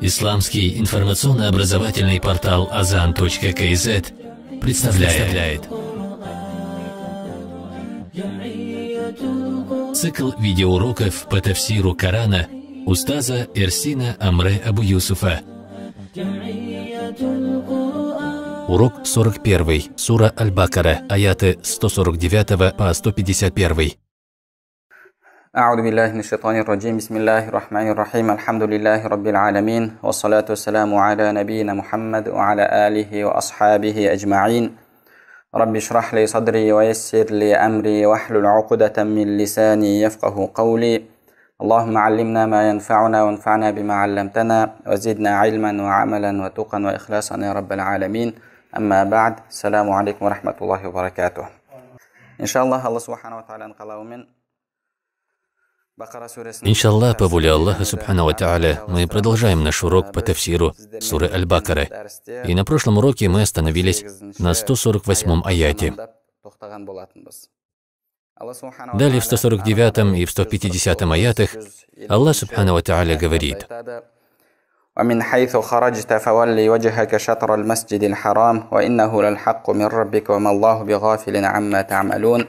Исламский информационно-образовательный портал azan.kz представляет цикл видеоуроков по тафсиру Корана Устаза Эрсина Амре Абу-Юсуфа. Урок 41. Сура Аль-Бакара. Аяты 149 по 151. أعوذ بالله من الشيطان الرجيم بسم الله الرحمن الرحيم الحمد لله رب العالمين والصلاة والسلام على نبينا محمد وعلى آله وأصحابه أجمعين رب اشرح لي صدري ويسر لي أمري واحلل عقدة من لساني يفقه قولي اللهم علمنا ما ينفعنا وانفعنا بما علمتنا وزدنا علما وعملا وتقا وإخلاصا يا رب العالمين أما بعد السلام عليكم ورحمة الله وبركاته إن شاء الله الله سبحانه وتعالى انقلاو من Иншаллах, по воле Аллаха Субхана Ва Тааля, мы продолжаем наш урок по тафсиру суры Аль-Бакары. И на прошлом уроке мы остановились на 148 м аяте. Далее в 149 м и в 150 м аятах Аллах Субхана Ва Тааля говорит, ومن حيث خرجت فول وجهك شطر المسجد الحرام وإنه للحق من ربك وما الله بغافل عما تعملون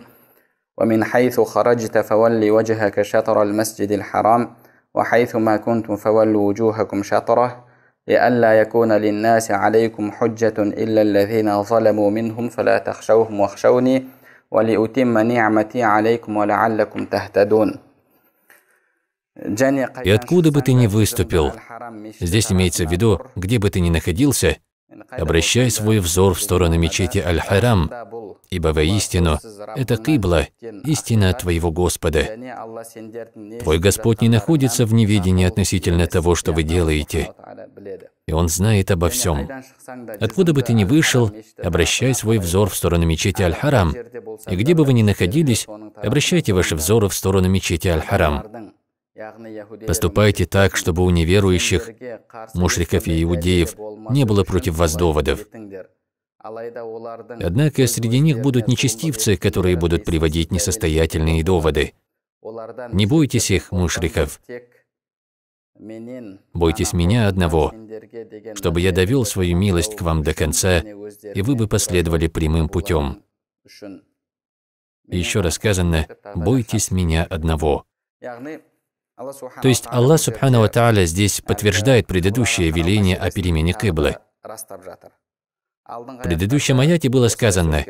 ومن حيث خرجت فول وجهك شطر المسجد الحرام وحيث ما كنتم فولوا وجوهكم شطره لئلا يكون للناس عليكم حجة إلا الذين ظلموا منهم فلا تخشوهم واخشوني ولأتم نعمتي عليكم ولعلكم تهتدون И откуда бы ты ни выступил, здесь имеется в виду, где бы ты ни находился, Обращай свой взор в сторону мечети Аль-Харам, ибо воистину это Кибла, истина твоего Господа. Твой Господь не находится в неведении относительно того, что вы делаете, и Он знает обо всем. Откуда бы ты ни вышел, обращай свой взор в сторону мечети Аль-Харам, и где бы вы ни находились, обращайте ваши взоры в сторону мечети Аль-Харам. Поступайте так, чтобы у неверующих, мушриков и иудеев не было против вас доводов. Однако среди них будут нечестивцы, которые будут приводить несостоятельные доводы. Не бойтесь их, мушриков. Бойтесь меня а одного, чтобы я довел свою милость к вам до конца, и вы бы последовали прямым путем. Еще рассказано, бойтесь меня одного. То есть Аллах Субхану Тааля здесь подтверждает предыдущее веление о перемене Кыблы. В предыдущем аяте было сказано,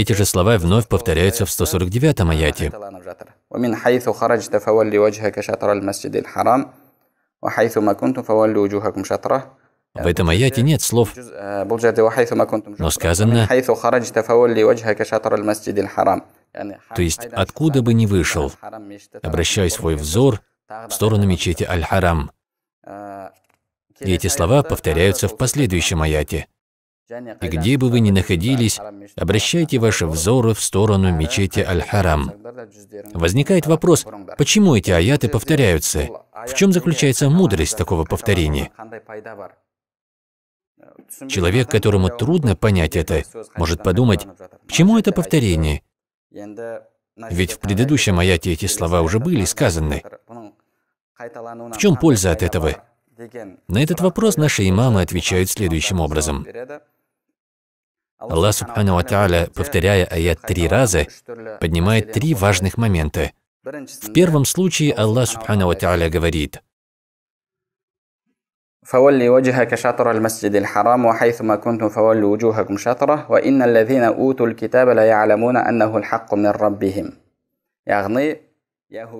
эти же слова вновь повторяются в 149-м аяте. وحيث ما كنتم فولوا وجوهكم شطره в этом аяте нет слов, но сказано, то есть откуда бы ни вышел, обращай свой взор в сторону мечети Аль-Харам. И эти слова повторяются в последующем аяте. И где бы вы ни находились, обращайте ваши взоры в сторону мечети Аль-Харам. Возникает вопрос, почему эти аяты повторяются? В чем заключается мудрость такого повторения? Человек, которому трудно понять это, может подумать, к чему это повторение? Ведь в предыдущем аяте эти слова уже были сказаны. В чем польза от этого? На этот вопрос наши имамы отвечают следующим образом. Аллах Субхану Ата'аля, повторяя аят три раза, поднимает три важных момента. В первом случае Аллах Субхану Ата'аля говорит – فولي وجهك شطر المسجد الحرام وحيثما كنتم فولوا وجوهكم شطره وإن الذين أوتوا الكتاب لا يعلمون أنه الحق من ربهم يغني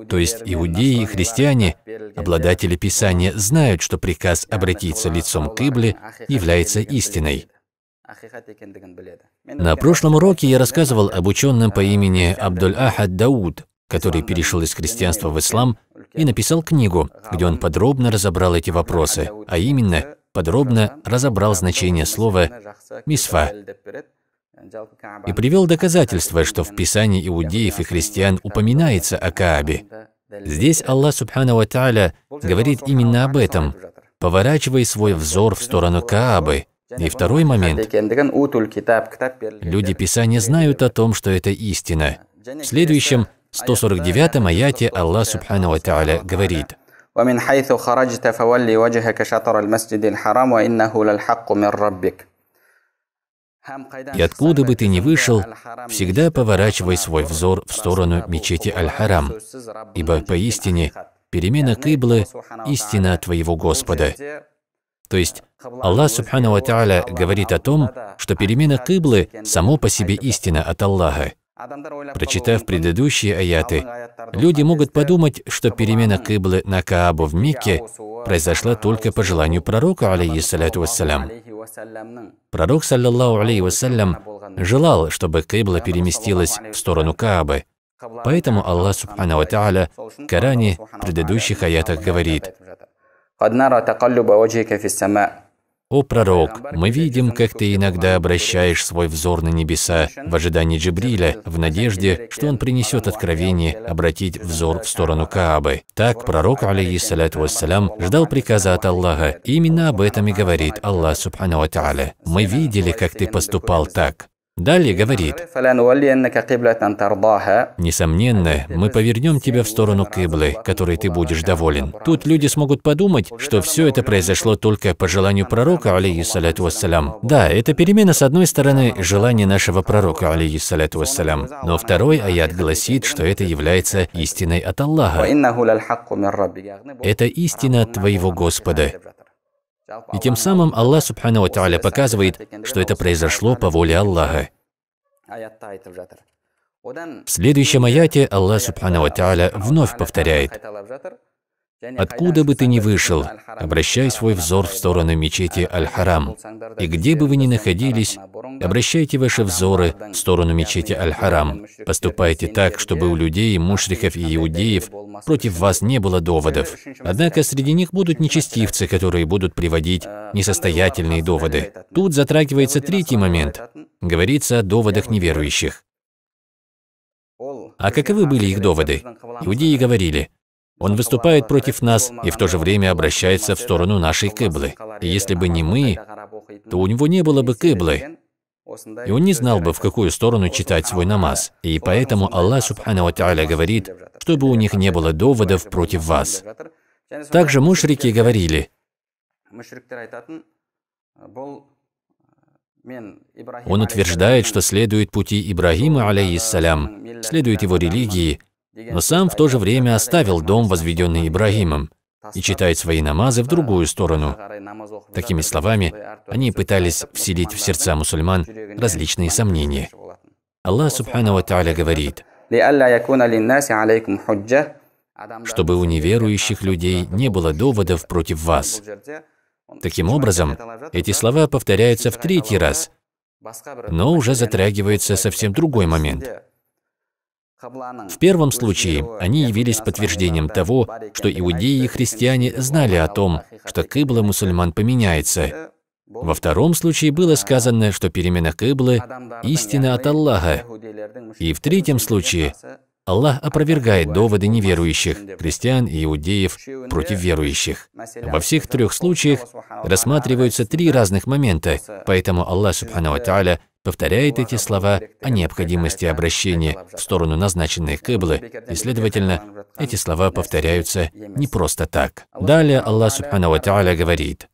То есть иудеи и христиане, обладатели Писания, знают, что приказ обратиться лицом к Ибле является истиной. На прошлом уроке я рассказывал об ученом по имени Абдуль-Ахад Дауд, который перешел из христианства в ислам, и написал книгу, где он подробно разобрал эти вопросы, а именно, подробно разобрал значение слова «мисфа» и привел доказательства, что в Писании иудеев и христиан упоминается о Каабе. Здесь Аллах Субхану Тааля говорит именно об этом, поворачивая свой взор в сторону Каабы. И второй момент. Люди Писания знают о том, что это истина. В следующем, 149 а аяте Аллах Субхану Ва говорит, И откуда бы ты ни вышел, всегда поворачивай свой взор в сторону мечети Аль-Харам, ибо поистине перемена Кыблы – истина твоего Господа. То есть Аллах Субхану Ва говорит о том, что перемена Кыблы – само по себе истина от Аллаха. Прочитав предыдущие аяты, люди могут подумать, что перемена Кыблы на Каабу в Мекке произошла только по желанию пророка, алейхиссаляту вассалям. Пророк, саллаллаху алейхи вассалям, желал, чтобы Кыбла переместилась в сторону Каабы. Поэтому Аллах, субхану тааля, в Коране, в предыдущих аятах говорит, «О, пророк, мы видим, как ты иногда обращаешь свой взор на небеса в ожидании Джибриля, в надежде, что он принесет откровение обратить взор в сторону Каабы». Так пророк, алейхиссалату вассалям, ждал приказа от Аллаха, и именно об этом и говорит Аллах, субхану ва Мы видели, как ты поступал так. Далее говорит, «Несомненно, мы повернем тебя в сторону киблы, которой ты будешь доволен». Тут люди смогут подумать, что все это произошло только по желанию пророка, алейхиссаляту вассалям. Да, это перемена, с одной стороны, желание нашего пророка, алейхиссаляту вассалям, но второй аят гласит, что это является истиной от Аллаха. Это истина твоего Господа. И тем самым Аллах Субхану Тааля показывает, что это произошло по воле Аллаха. В следующем аяте Аллах Субхану Тааля вновь повторяет. Откуда бы ты ни вышел, обращай свой взор в сторону мечети Аль-Харам. И где бы вы ни находились, обращайте ваши взоры в сторону мечети Аль-Харам. Поступайте так, чтобы у людей, мушрихов и иудеев против вас не было доводов. Однако среди них будут нечестивцы, которые будут приводить несостоятельные доводы. Тут затрагивается третий момент. Говорится о доводах неверующих. А каковы были их доводы? Иудеи говорили, он выступает против нас и в то же время обращается в сторону нашей кыблы. И если бы не мы, то у него не было бы кыблы. И он не знал бы, в какую сторону читать свой намаз. И поэтому Аллах Субхану Тааля говорит, чтобы у них не было доводов против вас. Также мушрики говорили, он утверждает, что следует пути Ибрагима, алейхиссалям, следует его религии, но сам в то же время оставил дом, возведенный Ибрагимом, и читает свои намазы в другую сторону. Такими словами, они пытались вселить в сердца мусульман различные сомнения. Аллах Субхану Тааля говорит, чтобы у неверующих людей не было доводов против вас. Таким образом, эти слова повторяются в третий раз, но уже затрагивается совсем другой момент. В первом случае они явились подтверждением того, что иудеи и христиане знали о том, что кыбла мусульман поменяется. Во втором случае было сказано, что перемена кыблы – истина от Аллаха. И в третьем случае Аллах опровергает доводы неверующих, христиан и иудеев против верующих. Во всех э, трех случаях рассматриваются три разных момента, поэтому Аллах Субхану Тааля повторяет эти слова о необходимости обращения в сторону назначенной кыблы, и, следовательно, эти слова повторяются не просто так. Далее Аллах Субхану Ва говорит,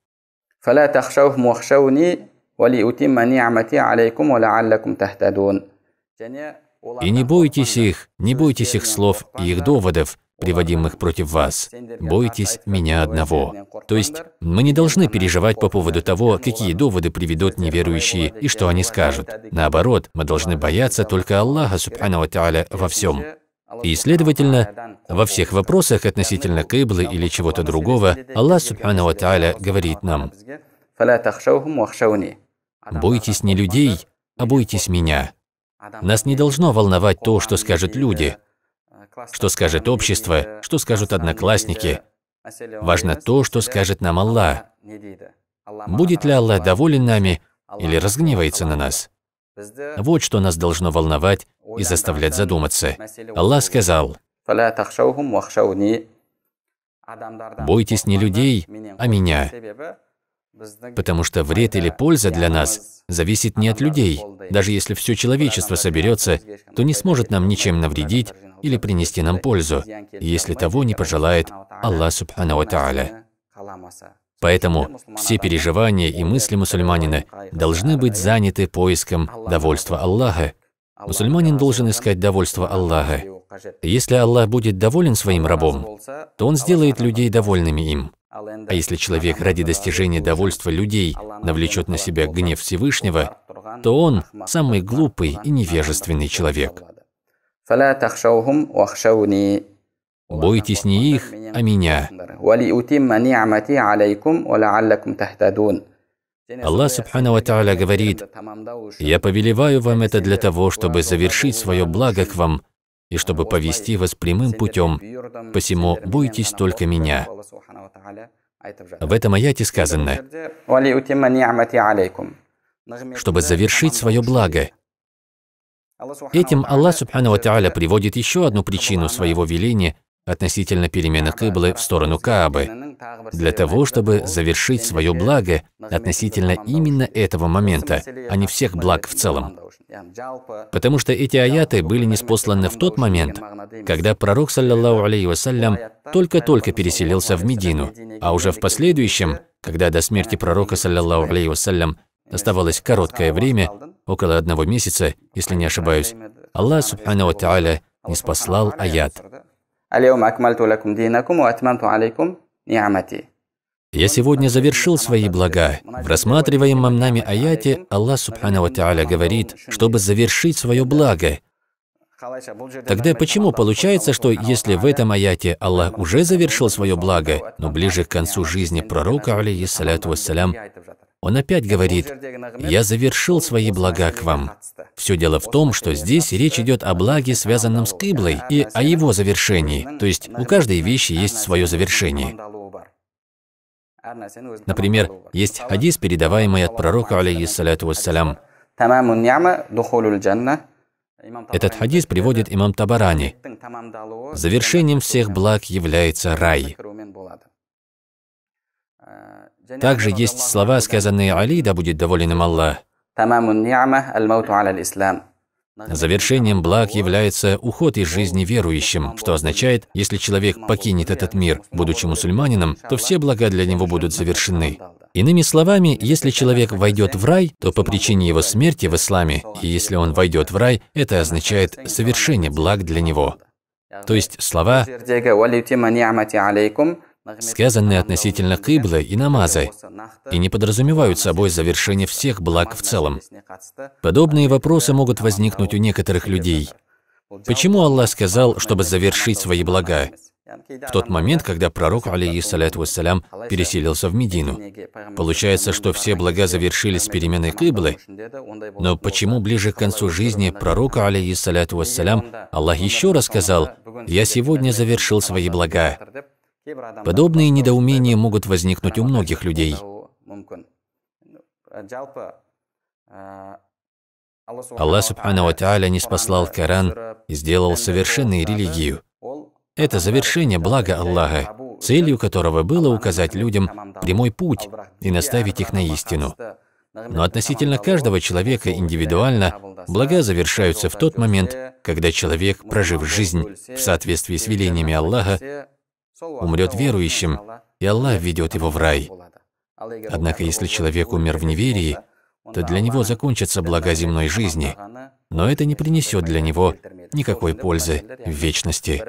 «И не бойтесь их, не бойтесь их слов и их доводов, приводимых против вас. Бойтесь меня одного». То есть мы не должны переживать по поводу того, какие доводы приведут неверующие и что они скажут. Наоборот, мы должны бояться только Аллаха, субхану тааля, во всем. И, следовательно, во всех вопросах относительно кыблы или чего-то другого, Аллах, субхану тааля, говорит нам, «Бойтесь не людей, а бойтесь меня». Нас не должно волновать то, что скажут люди, что скажет общество, что скажут одноклассники. Важно то, что скажет нам а Аллах. Будет ли Аллах доволен нами или разгневается на нас? Вот что нас должно волновать и заставлять задуматься. Аллах сказал, «Бойтесь не людей, а меня, потому что вред или польза для нас зависит не от людей. Даже если все человечество соберется, то не сможет нам ничем навредить, или принести нам пользу, если того не пожелает Аллах Субхану Тааля. Поэтому все переживания и мысли мусульманина должны быть заняты поиском довольства Аллаха. Мусульманин должен искать довольство Аллаха. Если Аллах будет доволен своим рабом, то он сделает людей довольными им. А если человек ради достижения довольства людей навлечет на себя гнев Всевышнего, то он самый глупый и невежественный человек. Бойтесь не их, а меня. Аллах Субхану Ва Та'аля говорит, «Я повелеваю вам это для того, чтобы завершить свое благо к вам и чтобы повести вас прямым путем, посему бойтесь только Меня». В этом аяте сказано, чтобы завершить свое благо Этим Аллах Субхану Тааля приводит еще одну причину своего веления относительно перемены Кыблы в сторону Каабы, для того, чтобы завершить свое благо относительно именно этого момента, а не всех благ в целом. Потому что эти аяты были неспосланы в тот момент, когда пророк, саллиллаху алейхи вассалям, только-только переселился в Медину, а уже в последующем, когда до смерти пророка, саллиллаху алейхи вассалям, Оставалось короткое время, около одного месяца, если не ошибаюсь. Аллах, Субхану Тааля, не спаслал аят. Я сегодня завершил свои блага. В рассматриваемом нами аяте Аллах Субхану Тааля говорит, чтобы завершить свое благо. Тогда почему получается, что если в этом аяте Аллах уже завершил свое благо, но ближе к концу жизни пророка, алейхиссалату вассалям, он опять говорит, «Я завершил свои блага к вам». Все дело в том, что здесь речь идет о благе, связанном с Кыблой, и о его завершении. То есть у каждой вещи есть свое завершение. Например, есть хадис, передаваемый от пророка, алейхиссалату вассалям. Этот хадис приводит имам Табарани. Завершением всех благ является рай. Также есть слова, сказанные Али, да будет доволен им Аллах. Завершением благ является уход из жизни верующим, что означает, если человек покинет этот мир, будучи мусульманином, то все блага для него будут завершены. Иными словами, если человек войдет в рай, то по причине его смерти в исламе, и если он войдет в рай, это означает совершение благ для него. То есть слова сказанные относительно кыблы и намазы, и не подразумевают собой завершение всех благ в целом. Подобные вопросы могут возникнуть у некоторых людей. Почему Аллах сказал, чтобы завершить свои блага? В тот момент, когда пророк, алейхиссаляту вассалям, переселился в Медину. Получается, что все блага завершились с переменой Кыблы, но почему ближе к концу жизни пророка, алейхиссаляту вассалям, Аллах еще раз сказал, «Я сегодня завершил свои блага». Подобные недоумения могут возникнуть у многих людей. Аллах Субхану Тааля не спаслал Коран и сделал совершенной религию. Это завершение блага Аллаха, целью которого было указать людям прямой путь и наставить их на истину. Но относительно каждого человека индивидуально блага завершаются в тот момент, когда человек, прожив жизнь в соответствии с велениями Аллаха, умрет верующим, и Аллах ведет его в рай. Однако если человек умер в неверии, то для него закончатся блага земной жизни, но это не принесет для него никакой пользы в вечности.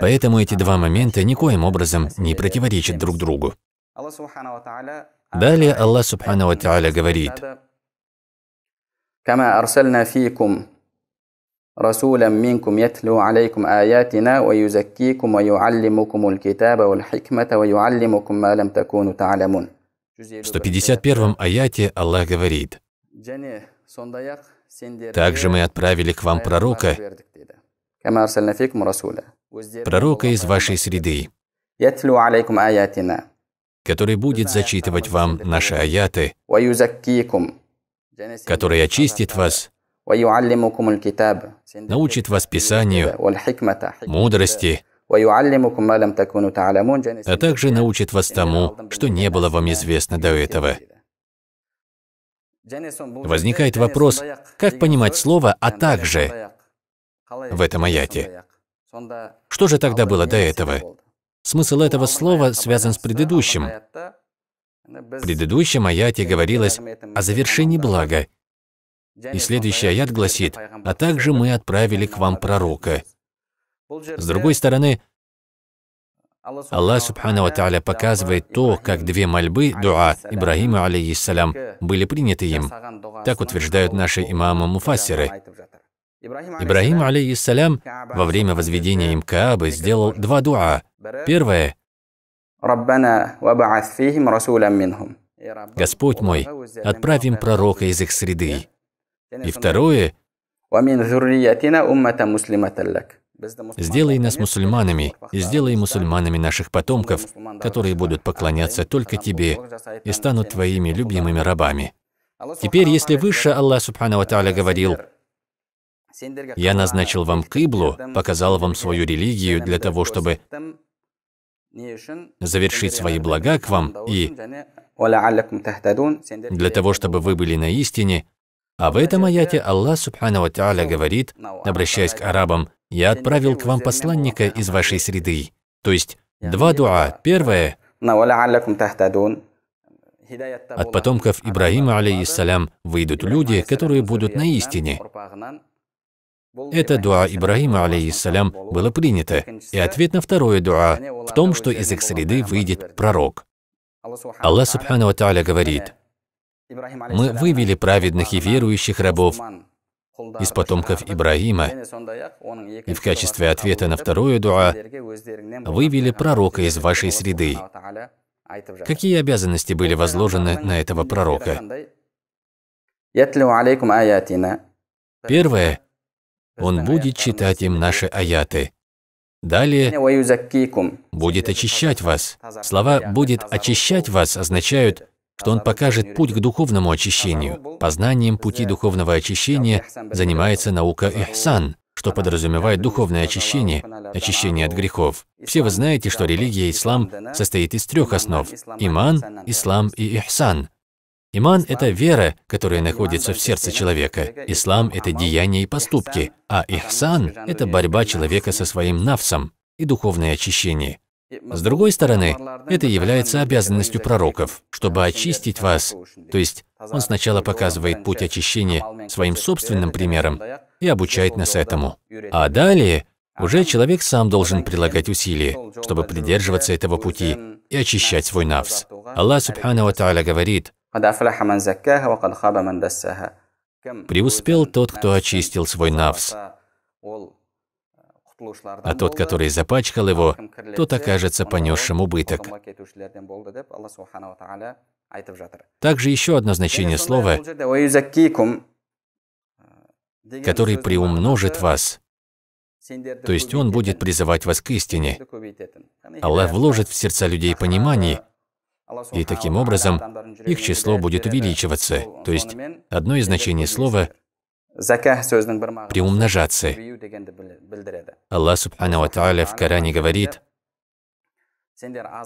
Поэтому эти два момента никоим образом не противоречат друг другу. Далее Аллах Субхану говорит, رسولا منكم يتلو عليكم آياتنا ويزكيكم ويعلمكم الكتاب والحكمة ويعلمكم ما لم تكونوا تعلمون. В 151 аяте Аллах говорит, «Также мы отправили к вам пророка, пророка из вашей среды, который будет зачитывать вам наши аяты, который очистит вас научит вас Писанию, мудрости, а также научит вас тому, что не было вам известно до этого. Возникает вопрос, как понимать слово «а также» в этом аяте? Что же тогда было до этого? Смысл этого слова связан с предыдущим. Ну, в предыдущем аяте говорилось о завершении блага и следующий аят гласит, «А также мы отправили к вам пророка». С другой стороны, Аллах Субхану Ва показывает то, как две мольбы, дуа Ибрагима, алейхиссалям, были приняты им. Так утверждают наши имамы муфассеры. Ибрагим, алейхиссалям, во время возведения им Каабы сделал два дуа. Первое «Господь мой, отправим пророка из их среды». И второе, Сделай нас мусульманами и сделай мусульманами наших потомков, которые будут поклоняться только Тебе и станут Твоими любимыми рабами. Теперь, если выше Аллах Субхану Тааля говорил, «Я назначил вам Кыблу, показал вам свою религию для того, чтобы завершить свои блага к вам и для того, чтобы вы были на истине, а в этом аяте Аллах Субхану Тааля говорит, обращаясь к арабам, «Я отправил к вам посланника из вашей среды». То есть два дуа. Первое – от потомков Ибраима, алейхиссалям, выйдут люди, которые будут на истине. Это дуа Ибраима, алейхиссалям, было принято. И ответ на второе дуа в том, что из их среды выйдет пророк. Аллах Субхану Тааля говорит, мы вывели праведных и верующих рабов из потомков Ибраима, и в качестве ответа на вторую дуа вывели пророка из вашей среды. А Какие обязанности были возложены на этого пророка? Первое. Он будет читать им наши аяты. Далее, будет очищать вас. Слова «будет очищать вас» означают что он покажет путь к духовному очищению. Познанием пути духовного очищения занимается наука Ихсан, что подразумевает духовное очищение, очищение от грехов. Все вы знаете, что религия ислам состоит из трех основ – иман, ислам и ихсан. Иман – это вера, которая находится в сердце человека. Ислам – это деяния и поступки. А ихсан – это борьба человека со своим навсом и духовное очищение. С другой стороны, это является обязанностью пророков, чтобы очистить вас. То есть он сначала показывает путь очищения своим собственным примером и обучает нас этому. А далее уже человек сам должен прилагать усилия, чтобы придерживаться этого пути и очищать свой нафс. Аллах Субхану Ва Тааля говорит, «Преуспел тот, кто очистил свой нафс» а тот, который запачкал его, тот окажется понесшим убыток. Также еще одно значение слова, э, который приумножит вас, то есть Он будет призывать вас к истине. Аллах вложит в сердца людей понимание, и таким образом их число будет увеличиваться. То есть одно из значений слова приумножаться. Аллах Субхану Тааля в Коране говорит,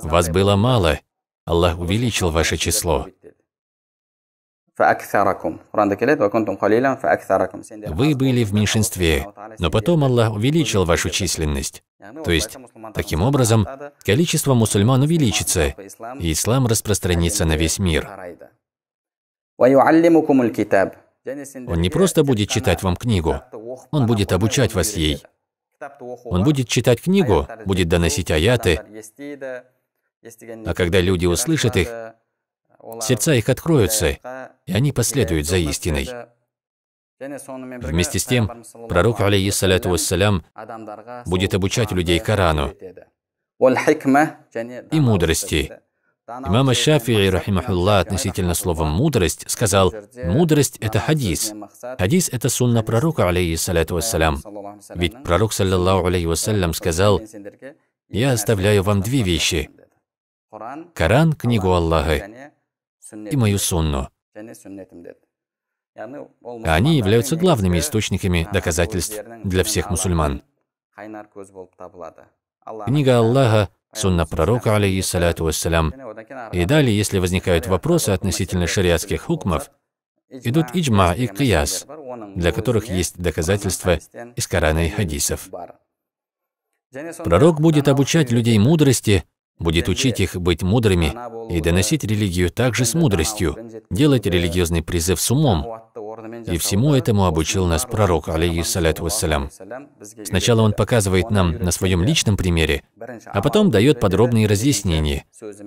«Вас было мало, Аллах увеличил ваше число». Вы были в меньшинстве, но потом Аллах увеличил вашу численность. То есть, таким образом, количество мусульман увеличится, и ислам распространится на весь мир. Он не просто будет читать вам книгу, он будет обучать вас ей. Он будет читать книгу, будет доносить аяты, а когда люди услышат их, сердца их откроются, и они последуют за истиной. Вместе с тем, пророк, алейхиссаляту вассалям, будет обучать людей Корану и мудрости, Имам Ашафии, рахимахулла, относительно слова «мудрость» сказал, «Мудрость – это хадис. Хадис – это сунна пророка, алейхиссалату вассалям. Ведь пророк, саллиллаху алейхи вассалям, сказал, «Я оставляю вам две вещи – Коран, книгу Аллаха, и мою сунну». Они являются главными источниками доказательств для всех мусульман. Книга Аллаха сунна пророка, алейхиссаляту вассалям. И далее, если возникают вопросы относительно шариатских хукмов, идут иджма и кияс, для которых есть доказательства из Корана и хадисов. Пророк будет обучать людей мудрости, будет учить их быть мудрыми и доносить религию также с мудростью, делать религиозный призыв с умом, и всему этому обучил нас пророк, алейхиссалят вассалям. Сначала он показывает нам на своем личном примере, а потом дает подробные разъяснения.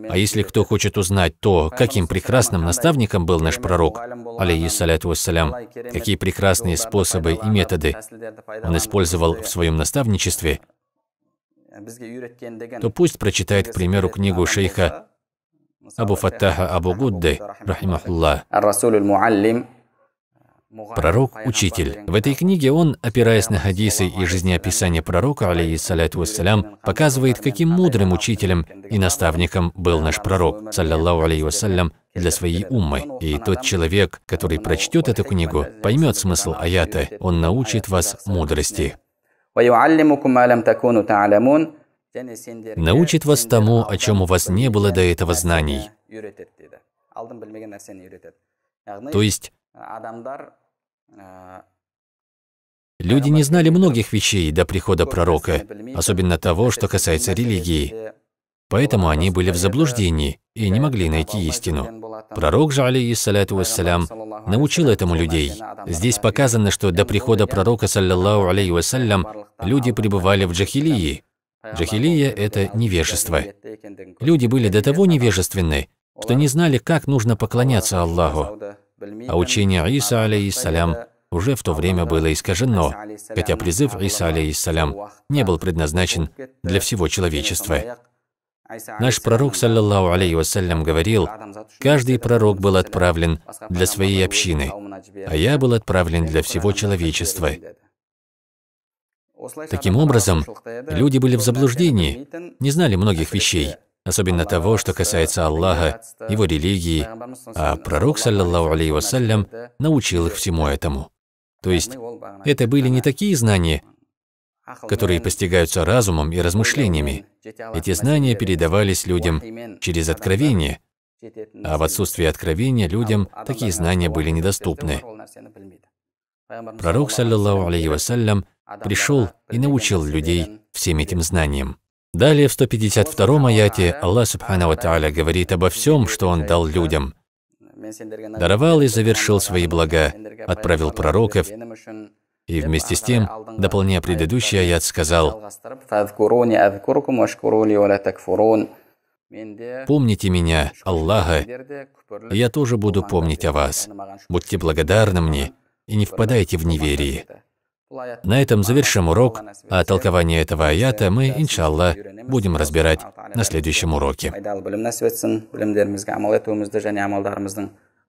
А если кто хочет узнать то, каким прекрасным наставником был наш пророк, алейхиссалят вассалям, какие прекрасные способы и методы он использовал в своем наставничестве, э, то пусть прочитает, к примеру, книгу шейха Абу Фаттаха Абу Гудды, рахимахуллах пророк-учитель. В этой книге он, опираясь на хадисы и жизнеописание пророка, алейхиссаляту вассалям, показывает, каким мудрым учителем и наставником был наш пророк, саллиллаху алейхи для своей уммы. И тот человек, который прочтет эту книгу, поймет смысл аята, он научит вас мудрости. Научит вас тому, о чем у вас не было до этого знаний. То есть, а, люди не знали многих вещей до прихода пророка, особенно того, что касается религии. Поэтому они были в заблуждении и не могли найти истину. Пророк же, алейхиссаляту вассалям, научил этому людей. Здесь показано, что до прихода пророка, саллиллаху алейхи вассалям, люди пребывали в джахилии. Джахилия – это невежество. Люди были до того невежественны, что не знали, как нужно поклоняться Аллаху. А учение Иса, алейхиссалям, уже в то время было искажено, хотя призыв Иса, алейхиссалям, не был предназначен для всего человечества. Наш пророк, саллиллаху алейхи вассалям, говорил, «Каждый пророк был отправлен для своей общины, а я был отправлен для всего человечества». Таким образом, люди были в заблуждении, не знали многих вещей особенно того, что касается Аллаха, его религии, а пророк, саллаллаху алейхи вассалям, научил их всему этому. То есть это были не такие знания, которые постигаются разумом и размышлениями. Эти знания передавались людям через откровение, а в отсутствии откровения людям такие знания были недоступны. Пророк, саллаллаху алейхи вассалям, пришел и научил людей всем этим знаниям. Далее в 152-м аяте Аллах Субхану Тааля говорит обо всем, что Он дал людям. Даровал и завершил свои блага, отправил пророков, и вместе с тем, дополняя предыдущий аят, сказал, «Помните меня, Аллаха, я тоже буду помнить о вас. Будьте благодарны мне и не впадайте в неверие». На этом завершим урок, а толкование этого аята мы, иншалла, будем разбирать на следующем уроке.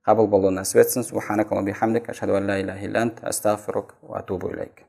قبل بلو نسويتسن سبحانك اللهم وبحمدك أشهد أن لا إله